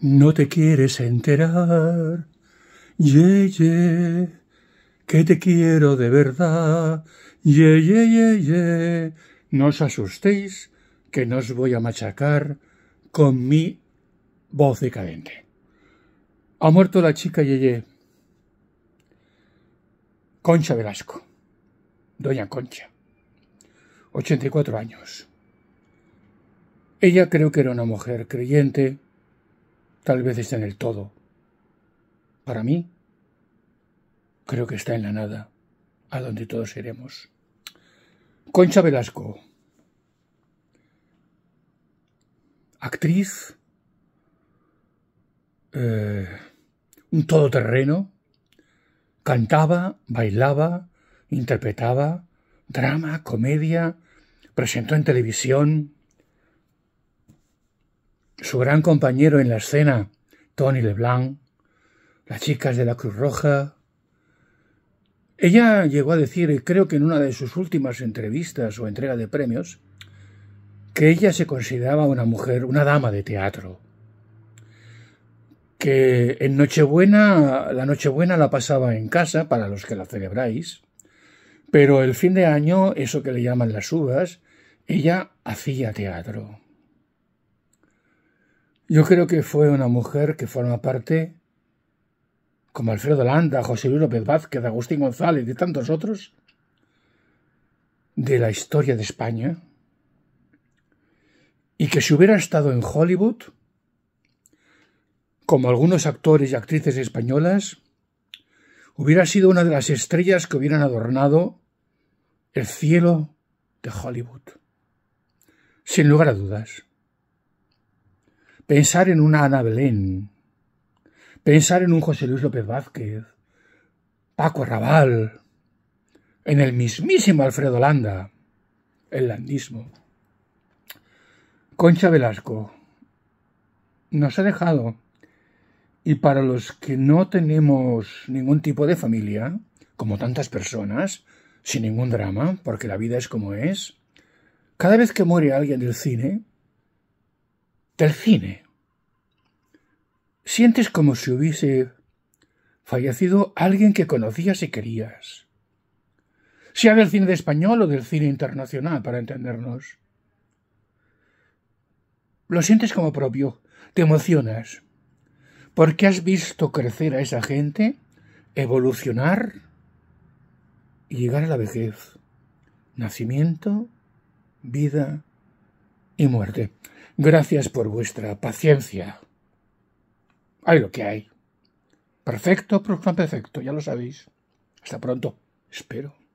No te quieres enterar. Ye, ye, que te quiero de verdad. Ye, ye, ye, ye. No os asustéis, que no os voy a machacar con mi voz decadente. Ha muerto la chica Yeye. Concha Velasco. Doña Concha. 84 años. Ella creo que era una mujer creyente, Tal vez está en el todo. Para mí, creo que está en la nada, a donde todos iremos. Concha Velasco, actriz, eh, un todoterreno, cantaba, bailaba, interpretaba, drama, comedia, presentó en televisión, su gran compañero en la escena, Tony Leblanc, las chicas de la Cruz Roja. Ella llegó a decir, creo que en una de sus últimas entrevistas o entrega de premios, que ella se consideraba una mujer, una dama de teatro. Que en Nochebuena, la Nochebuena la pasaba en casa, para los que la celebráis, pero el fin de año, eso que le llaman las uvas, ella hacía teatro. Yo creo que fue una mujer que forma parte, como Alfredo Landa, José Luis López Vázquez, Agustín González y tantos otros, de la historia de España, y que si hubiera estado en Hollywood, como algunos actores y actrices españolas, hubiera sido una de las estrellas que hubieran adornado el cielo de Hollywood, sin lugar a dudas. Pensar en una Ana Belén, pensar en un José Luis López Vázquez, Paco arrabal en el mismísimo Alfredo Landa, el landismo. Concha Velasco nos ha dejado y para los que no tenemos ningún tipo de familia, como tantas personas, sin ningún drama, porque la vida es como es, cada vez que muere alguien del cine, del cine. Sientes como si hubiese fallecido alguien que conocías y querías. Sea del cine de español o del cine internacional, para entendernos. Lo sientes como propio, te emocionas, porque has visto crecer a esa gente, evolucionar y llegar a la vejez, nacimiento, vida y muerte. Gracias por vuestra paciencia. Hay lo que hay. Perfecto, perfecto, ya lo sabéis. Hasta pronto, espero.